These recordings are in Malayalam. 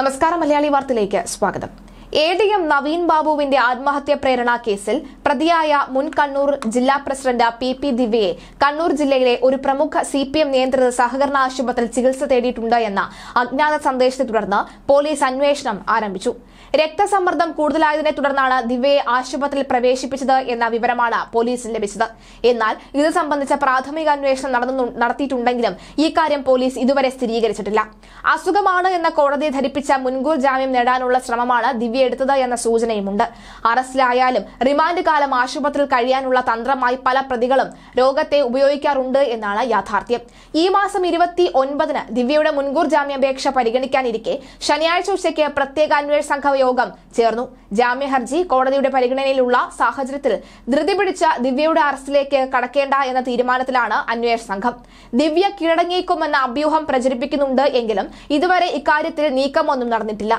നമസ്കാരം മലയാളി വാർത്തയിലേക്ക് സ്വാഗതം എ ഡി എം നവീൻ ബാബുവിന്റെ ആത്മഹത്യാ പ്രേരണ കേസിൽ പ്രതിയായ മുൻ കണ്ണൂർ ജില്ലാ പ്രസിഡന്റ് പി പി ദിവ്യയെ കണ്ണൂർ ജില്ലയിലെ ഒരു പ്രമുഖ സി പി എം നിയന്ത്രിത സഹകരണ ആശുപത്രിയിൽ ചികിത്സ തേടിയിട്ടുണ്ട് എന്ന അജ്ഞാത സന്ദേശത്തെ തുടർന്ന് പോലീസ് അന്വേഷണം ആരംഭിച്ചു രക്തസമ്മർദ്ദം കൂടുതലായതിനെ തുടർന്നാണ് ദിവ്യയെ ആശുപത്രിയിൽ പ്രവേശിപ്പിച്ചത് എന്ന വിവരമാണ് പോലീസിന് ലഭിച്ചത് എന്നാൽ ഇത് സംബന്ധിച്ച പ്രാഥമിക അന്വേഷണം നടത്തിയിട്ടുണ്ടെങ്കിലും ഈ കാര്യം പോലീസ് ഇതുവരെ സ്ഥിരീകരിച്ചിട്ടില്ല അസുഖമാണ് എന്ന കോടതിയെ ധരിപ്പിച്ച മുൻകൂർ ജാമ്യം നേടാനുള്ള ശ്രമമാണ് ദിവ്യ എടുത്തത് എന്ന സൂചനയുമുണ്ട് അറസ്റ്റിലായാലും റിമാൻഡ് കാലം ദീർഘകാലം ആശുപത്രിയിൽ കഴിയാനുള്ള തന്ത്രമായി പല പ്രതികളും രോഗത്തെ ഉപയോഗിക്കാറുണ്ട് എന്നാണ് യാഥാർത്ഥ്യം ഈ മാസം ഇരുപത്തി ഒൻപതിന് ദിവ്യയുടെ മുൻകൂർ ജാമ്യാപേക്ഷ പരിഗണിക്കാനിരിക്കെ ശനിയാഴ്ച ഉച്ചയ്ക്ക് പ്രത്യേക അന്വേഷണ സംഘ യോഗം ചേർന്നു ജാമ്യ ഹർജി കോടതിയുടെ പരിഗണനയിലുള്ള സാഹചര്യത്തിൽ ധൃതി പിടിച്ച ദിവ്യയുടെ അറസ്റ്റിലേക്ക് കടക്കേണ്ട എന്ന തീരുമാനത്തിലാണ് അന്വേഷണ സംഘം ദിവ്യ കീഴടങ്ങിയേക്കുമെന്ന അഭ്യൂഹം പ്രചരിപ്പിക്കുന്നുണ്ട് എങ്കിലും ഇതുവരെ ഇക്കാര്യത്തിൽ നീക്കമൊന്നും നടന്നിട്ടില്ല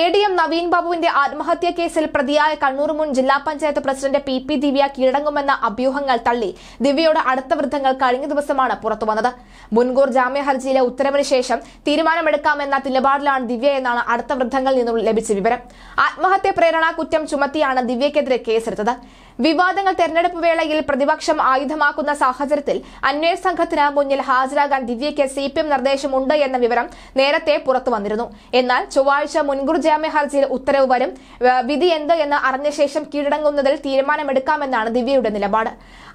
എ ഡി എം നവീൻ ബാബുവിന്റെ ആത്മഹത്യാ കേസിൽ പ്രതിയായ കണ്ണൂർ മുൻ ജില്ലാ panchayat president P P Divya കീഴടങ്ങുമെന്ന അഭ്യൂഹങ്ങൾ തള്ളി ദിവ്യയുടെ അടുത്ത വൃദ്ധങ്ങൾ കഴിഞ്ഞ ദിവസമാണ് പുറത്തുവന്നത് മുൻകൂർ ജാമ്യ ഹർജിയിലെ ഉത്തരവിന് ശേഷം തീരുമാനമെടുക്കാമെന്ന നിലപാടിലാണ് ദിവ്യ എന്നാണ് അടുത്ത വൃദ്ധങ്ങളിൽ നിന്നും ലഭിച്ച വിവരം ആത്മഹത്യ പ്രേരണ കുറ്റം ചുമത്തിയാണ് ദിവ്യക്കെതിരെ കേസെടുത്തത് വിവാദങ്ങൾ തെരഞ്ഞെടുപ്പ് വേളയിൽ പ്രതിപക്ഷം ആയുധമാക്കുന്ന സാഹചര്യത്തിൽ അന്വേഷണ സംഘത്തിന് മുന്നിൽ ഹാജരാകാൻ ദിവ്യയ്ക്ക് സി പി എം നിർദ്ദേശമുണ്ട് എന്ന വിവരം നേരത്തെ പുറത്തു വന്നിരുന്നു എന്നാൽ ചൊവ്വാഴ്ച മുൻകൂർ ജാമ്യ ഹർജിയിൽ ഉത്തരവ് വരും വിധി എന്ത് എന്ന് അറിഞ്ഞ ശേഷം കീഴടങ്ങുന്നതിൽ തീരുമാനം തീരുമാനമെടുക്കാമെന്നാണ് ദിവ്യയുടെ നിലപാട്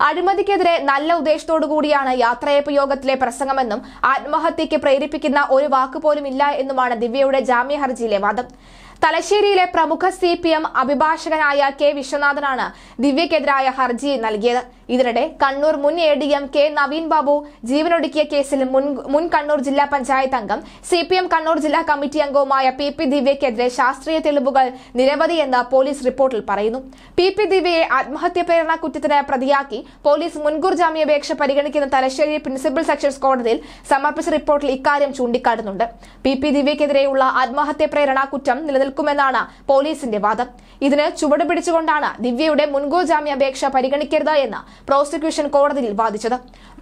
അഴിമതിക്കെതിരെ നല്ല ഉദ്ദേശത്തോടുകൂടിയാണ് യാത്രയപ്പ് യോഗത്തിലെ പ്രസംഗമെന്നും ആത്മഹത്യയ്ക്ക് പ്രേരിപ്പിക്കുന്ന ഒരു വാക്കുപോലും ഇല്ല എന്നുമാണ് ദിവ്യയുടെ ജാമ്യ ഹർജിയിലെ വാദം തലശ്ശേരിയിലെ പ്രമുഖ സി പി എം അഭിഭാഷകനായ കെ വിശ്വനാഥനാണ് ദിവ്യക്കെതിരായ ഹർജി നൽകിയത് ഇതിനിടെ കണ്ണൂർ മുൻ A D M K Naveen Babu ജീവനൊടുക്കിയ കേസിൽ മുൻ കണ്ണൂർ ജില്ലാ പഞ്ചായത്ത് അംഗം സി പി എം കണ്ണൂർ ജില്ലാ കമ്മിറ്റി അംഗവുമായ പി പി ദിവ്യക്കെതിരെ ശാസ്ത്രീയ തെളിവുകൾ നിരവധിയെന്ന് പോലീസ് റിപ്പോർട്ടിൽ പറയുന്നു പി പി ദിവ്യയെ ആത്മഹത്യ പ്രേരണ കുറ്റത്തിന് പ്രതിയാക്കി പോലീസ് മുൻകൂർ ജാമ്യാപേക്ഷ പരിഗണിക്കുന്ന തലശ്ശേരി പ്രിൻസിപ്പൽ സെക്ഷൻസ് കോടതിയിൽ സമർപ്പിച്ച റിപ്പോർട്ടിൽ ഇക്കാര്യം ചൂണ്ടിക്കാട്ടുന്നുണ്ട് പി പി ദിവ്യക്കെതിരെയുള്ള ആത്മഹത്യ പ്രേരണ കുറ്റം നിലനിൽക്കും നിൽക്കുമെന്നാണ് പോലീസിന്റെ വാദം ഇതിന് ചുവട് പിടിച്ചുകൊണ്ടാണ് ദിവ്യയുടെ മുൻകൂർ ജാമ്യാപേക്ഷ പരിഗണിക്കരുത് എന്ന് പ്രോസിക്യൂഷൻ കോടതിയിൽ വാദിച്ചത്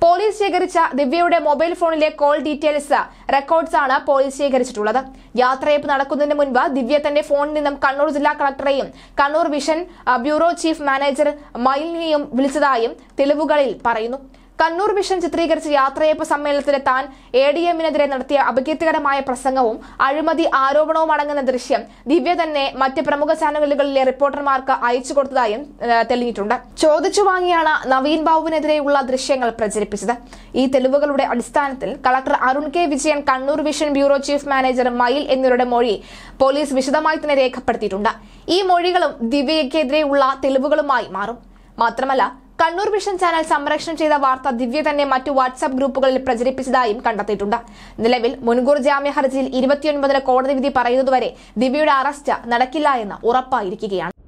പോലീസ് ശേഖരിച്ച ദിവ്യയുടെ മൊബൈൽ ഫോണിലെ കോൾ ഡീറ്റെയിൽസ് റെക്കോർഡ്സ് ആണ് പോലീസ് ശേഖരിച്ചിട്ടുള്ളത് യാത്രയപ്പ് നടക്കുന്നതിന് മുൻപ് ദിവ്യ തന്റെ ഫോണിൽ നിന്നും കണ്ണൂർ ജില്ലാ കളക്ടറെയും Kannur vision bureau chief manager മൈലിനെയും വിളിച്ചതായും തെളിവുകളിൽ പറയുന്നു കണ്ണൂർ മിഷൻ ചിത്രീകരിച്ച യാത്രയപ്പ് സമ്മേളനത്തിലെ താൻ എ ഡി എമ്മിനെതിരെ നടത്തിയ അപകീർത്തികരമായ പ്രസംഗവും അഴിമതി ആരോപണവും അടങ്ങുന്ന ദൃശ്യം ദിവ്യ തന്നെ മറ്റ് പ്രമുഖ ചാനലുകളിലെ റിപ്പോർട്ടർമാർക്ക് അയച്ചു കൊടുത്തതായും തെളിഞ്ഞിട്ടുണ്ട് ചോദിച്ചു വാങ്ങിയാണ് നവീൻ ബാബുവിനെതിരെയുള്ള ദൃശ്യങ്ങൾ പ്രചരിപ്പിച്ചത് ഈ തെളിവുകളുടെ അടിസ്ഥാനത്തിൽ collector Arun K Vijayan Kannur vision bureau chief manager Mayil എന്നിവരുടെ മൊഴി പോലീസ് വിശദമായി തന്നെ രേഖപ്പെടുത്തിയിട്ടുണ്ട് ഈ മൊഴികളും ദിവ്യക്കെതിരെയുള്ള തെളിവുകളുമായി മാറും മാത്രമല്ല കണ്ണൂർ വിഷൻ ചാനൽ സംരക്ഷണം ചെയ്ത വാർത്ത ദിവ്യ തന്നെ മറ്റു വാട്സ്ആപ്പ് ഗ്രൂപ്പുകളിൽ പ്രചരിപ്പിച്ചതായും കണ്ടെത്തിയിട്ടുണ്ട് നിലവിൽ മുൻകൂർ ജാമ്യ ഹർജിയിൽ ഇരുപത്തിയൊൻപതിന് കോടതി വിധി പറയുന്നതുവരെ ദിവ്യയുടെ അറസ്റ്റ് നടക്കില്ല എന്ന് ഉറപ്പായിരിക്കുകയാണ്